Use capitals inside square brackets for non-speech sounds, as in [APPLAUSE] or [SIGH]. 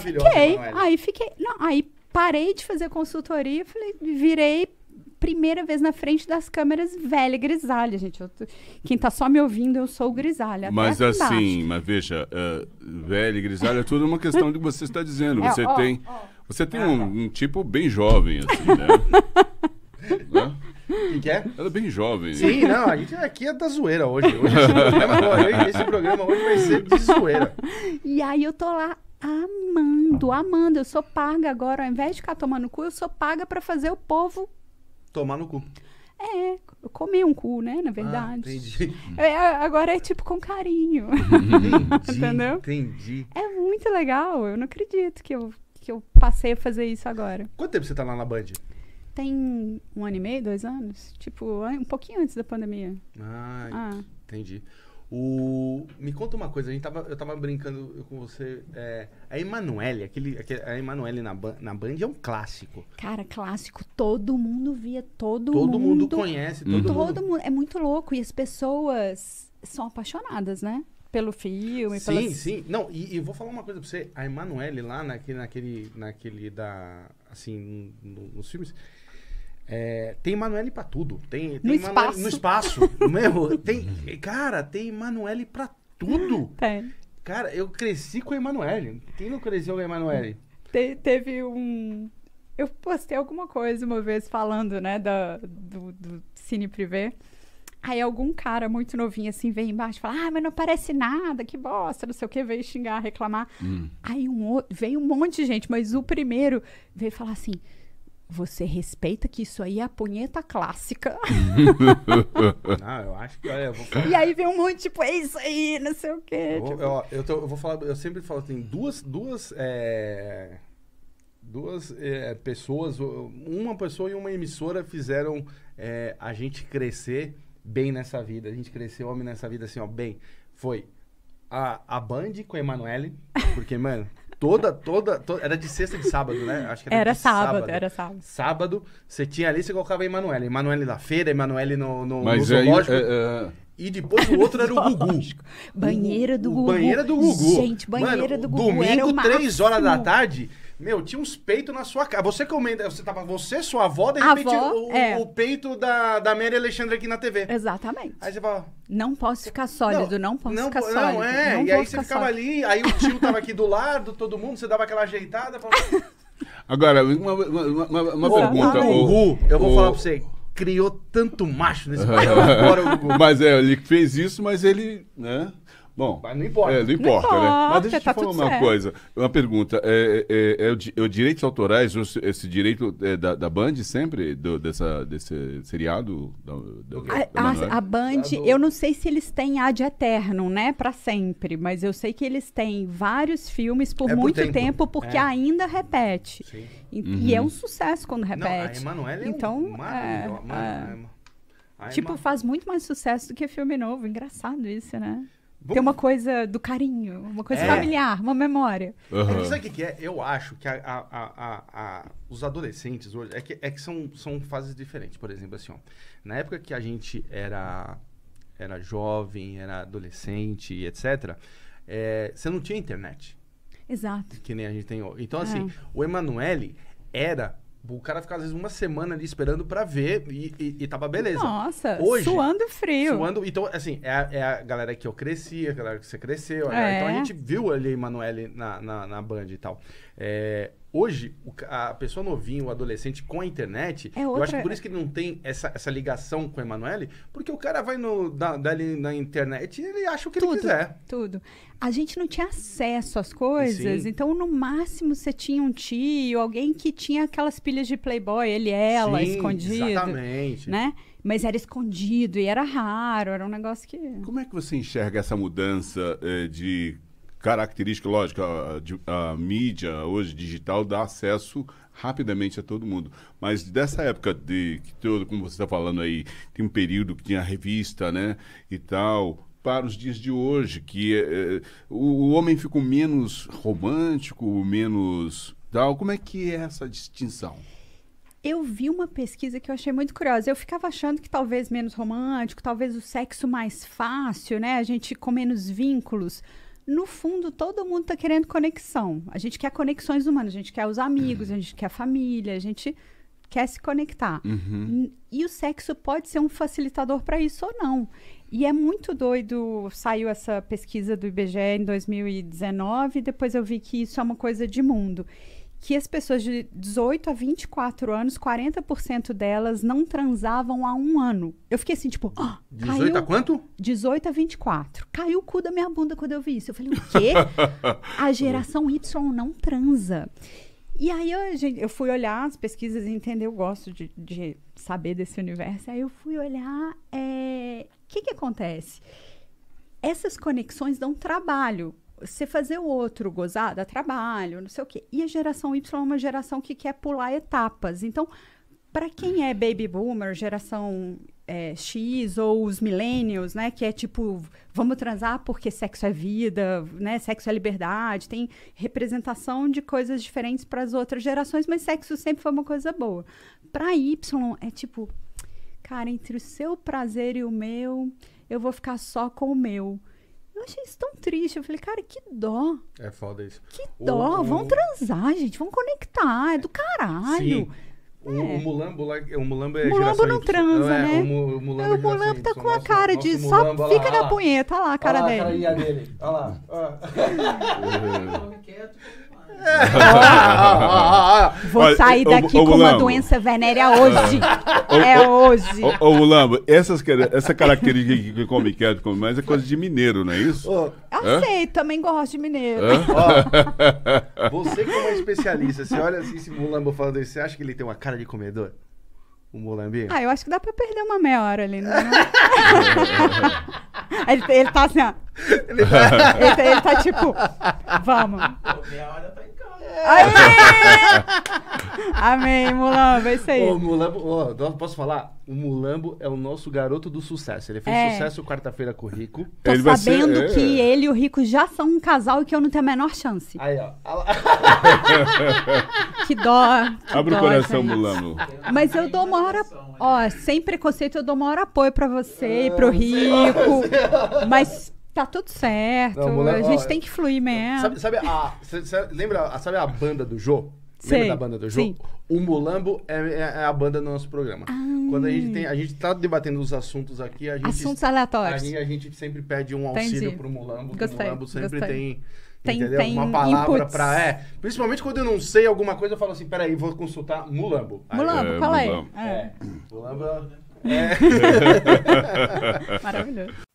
Fiquei. Aí fiquei. Não, aí parei de fazer consultoria, e falei, virei primeira vez na frente das câmeras velha, grisalha, gente. Eu, quem tá só me ouvindo, eu sou grisalha. Mas assim, mas veja, uh, velha, grisalha, é tudo uma questão do que você está dizendo. É, você é, ó, tem, ó, você tem um, um, tipo bem jovem, assim, né? [LAUGHS] né? Quem que é? Ela é bem jovem. Sim, né? não, a gente aqui é da zoeira hoje. hoje esse, programa, esse programa hoje vai ser de zoeira. [LAUGHS] E aí eu tô lá amando, amando. Eu sou paga agora, ao invés de ficar tomando cu, eu sou paga para fazer o povo. Tomar no cu. É, eu comi um cu, né? Na ah, verdade. Ah, entendi. [LAUGHS] É, agora é tipo com carinho. [LAUGHS] Entendi, Entendeu? Entendi. É muito legal. Eu não acredito que eu, que eu passei a fazer isso agora. Quanto tempo você tá lá na Band? Tem um ano e meio, dois anos? Tipo, um pouquinho antes da pandemia. Ah, ah, entendi. O... Me conta uma coisa, a gente tava, eu tava brincando com você. É, a Emanuele, aquele, aquele, a Emanuele na, na Band é um clássico. Cara, clássico. Todo mundo via, todo, todo mundo. Todo mundo conhece, todo, hum. mundo. todo mundo. É muito louco. E as pessoas são apaixonadas, né? Pelo filme, Sim, pelas... sim. Não, e, e vou falar uma coisa pra você. A Emanuele lá naquele, naquele, naquele da. Assim, no, nos filmes é, tem Manuele para tudo. Tem, tem no, espaço. no espaço. [LAUGHS] Meu, tem, cara, tem Manuele para tudo. [LAUGHS] Tem. Cara, eu cresci com a Emanuele. Quem não cresceu com a Emanuele? Te, teve um. Eu postei alguma coisa uma vez falando, né, da, do, do Cine Privé. Aí algum cara muito novinho assim veio embaixo e fala: Ah, mas não parece nada, que bosta, não sei o que, veio xingar, reclamar. Hum. Aí um outro, veio um monte de gente, mas o primeiro veio falar assim: você respeita que isso aí é a punheta clássica. ah, [LAUGHS] eu acho que. Olha, eu vou E aí vem um monte, tipo, é isso aí, não sei o quê. Eu, tipo... eu, eu, tô, eu vou falar, eu sempre falo, tem assim, duas. duas é duas é, pessoas, uma pessoa e uma emissora fizeram é, a gente crescer bem nessa vida. A gente cresceu homem nessa vida assim, ó, bem. Foi a, a Band com a Emanuele, porque, mano, Toda, toda, toda, Era de sexta e de sábado, né? Acho que era, era sábado, sábado, era sábado. Sábado, você tinha ali, você colocava Emanuele. Emanuele na feira, Emanuele no, no, Mas no zoológico. é, é... E depois o outro era o Gugu. Banheira do Gugu. Banheira do Gugu. Gente, banheira Mano, do Gugu. Domingo, três horas da tarde, meu, tinha uns peitos na sua cara. Você comenta, é você tava você, sua avó, de repente avó, o, é. o, peito da, da Mary Alexandre aqui na TV. Exatamente. Aí você fala. Não posso ficar sólido, não, não posso não, ficar não, sólido. Não, é. Não e aí você ficava sólido. ali, aí o tio tava aqui do lado, todo mundo, você dava aquela ajeitada. Falava... [LAUGHS] Agora, uma, uma, uma, uma pergunta. O, o, eu vou falar pra você criou tanto macho nesse [LAUGHS] país. Agora, o... mas é, ele fez isso, mas ele, né? Bom, mas não importa. É, não importa, não importa né? Mas deixa eu tá te falar uma certo. coisa. Uma pergunta. É, é, é, é, é direitos autorais, esse direito é, da, da Band sempre? Do, dessa, desse seriado? Da, da, a, a, a, Band, tá eu não sei se eles têm ad eterno, né? Pra sempre. Mas eu sei que eles têm vários filmes por é muito tempo, tempo porque ainda repete. Sim. E, uhum. e, é um sucesso quando repete. Não, a Emanuele é então, um Tipo, faz muito mais sucesso do que filme novo. Engraçado isso, né? Vamos... Tem uma coisa do carinho, uma coisa é. familiar, uma memória. Uhum. É sabe o que, é? Eu acho que a, a, a, os adolescentes hoje. É que, é que são, são fases diferentes. Por exemplo, assim, ó, na época que a gente era, era jovem, era adolescente, etc., é, você não tinha internet. Exato. Que nem a gente tem hoje. Então, assim, é. o Emanuele era Tipo, o cara ficava, às vezes, uma semana ali esperando para ver e, e, e, tava beleza. Nossa, Hoje, suando frio. Suando. Então, assim, é a, é a galera que eu cresci, a galera que você cresceu. É. Então a é. gente viu ali Emanuele na, na, na Band e tal. É, Hoje, a pessoa novinha, o adolescente com a internet, é outra... eu acho que por isso que ele não tem essa, essa ligação com o Emanuele, porque o cara vai no, da, dali na internet e ele acha o que tudo, ele quiser. Tudo. A gente não tinha acesso às coisas, Sim. então no máximo você tinha um tio, alguém que tinha aquelas pilhas de Playboy, ele ela, Sim, escondido. Exatamente. Né? mas era escondido e era raro, era um negócio que. Como é que você enxerga essa mudança eh, de característica, lógico, a, a, mídia hoje digital dá acesso rapidamente a todo mundo. Mas dessa época de que todo, como você está falando aí, tem um período que tinha revista, né, e tal, para os dias de hoje, que é, o, o homem ficou menos romântico, menos tal. Como é que é essa distinção? eu vi uma pesquisa que eu achei muito curiosa. Eu ficava achando que talvez menos romântico, talvez o sexo mais fácil, né? A gente com menos vínculos no fundo, todo mundo está querendo conexão. A gente quer conexões humanas, a gente quer os amigos, a gente quer a família, a gente quer se conectar. Uhum. E o sexo pode ser um facilitador para isso ou não. E é muito doido. Saiu essa pesquisa do IBGE em 2019, depois eu vi que isso é uma coisa de mundo que as pessoas de 18 a 24 anos, 40% delas não transavam há um ano. Eu fiquei assim, tipo, ah, 18 caiu... a quanto? 18 a 24. Caiu o cu da minha bunda quando eu vi isso. Eu falei, o quê? [LAUGHS] a geração Y não transa. E aí eu, gente, eu fui olhar as pesquisas e entender, eu gosto de, de saber desse universo. Aí eu fui olhar o eh, é, que, que acontece. Essas conexões dão trabalho você fazer o outro gozar dá trabalho, não sei o quê. E a geração Y é uma geração que quer pular etapas. Então, para quem é baby boomer, geração é, X ou os millennials, né, que é tipo, vamos transar porque sexo é vida, né, sexo é liberdade, tem representação de coisas diferentes para as outras gerações, mas sexo sempre foi uma coisa boa. Para Y é tipo, cara, entre o seu prazer e o meu, eu vou ficar só com o meu eu achei isso tão triste. Eu falei, cara, que dó. É foda isso. Que dó. O, vão transar, gente. Vão conectar. É do caralho. Sim. É. O, o Mulambo lá, o Mulambo é Mulambo não transa, é, né? O, o Mulambo, é, o é Mulambo tá com a cara nosso, de nosso só Mulambo, fica lá, na punheta, olha lá a cara olha lá, dele. Olha a carinha dele. Olha lá. [LAUGHS] É. Olha. [LAUGHS] Vou Olha, sair daqui o, o, com uma doença venérea hoje. [LAUGHS] é hoje. Ô, Mulambo, essas, essa característica que, que come quieto come mais é coisa de mineiro, não é isso? Oh. Eu sei, também gosto de mineiro. Oh, [LAUGHS] você que é uma especialista, você olha assim esse Mulambo falando isso, você acha que ele tem uma cara de comedor? O Mulambinho? Ah, eu acho que dá pra perder uma meia hora ali, né? ele, ele tá assim, ó. Ele tá, ele, tá, ele tá tipo, vamos. Meia hora tá Amém, Mulambo, é isso aí. Ô, Mulambo, ô, posso falar? O Mulambo é o nosso garoto do sucesso. Ele fez é. sucesso quarta-feira com o Rico. Tô ele sabendo ser... É. que ele e o Rico já são um casal e que eu não tenho a menor chance. Aí, ó. [LAUGHS] que dó. Abre o coração, gente. Mulambo. Mas eu dou uma hora. Ó, sem preconceito, eu dou uma hora apoio pra você e pro Rico. Mas tá tudo certo. Não, moleque, a gente ó, tem que fluir mesmo. Sabe, sabe a, lembra, sabe a banda do Jô? Lembra da banda do Jô? Sim. O Mulambo é, é, é a banda do nosso programa. Ah. Quando a gente tem, a gente tá debatendo os assuntos aqui, gente, assuntos aleatórios. A, a gente, sempre pede um auxílio Entendi. pro Mulambo. Gostei, o Mulambo sempre gostei. tem entendeu? Tem uma palavra para é. Principalmente quando eu não sei alguma coisa, eu falo assim, peraí, vou consultar Mulambo. Aí, Mulambo, é, qual é? É. Mulambo. É. Mulambo. É. [LAUGHS] Maravilhoso.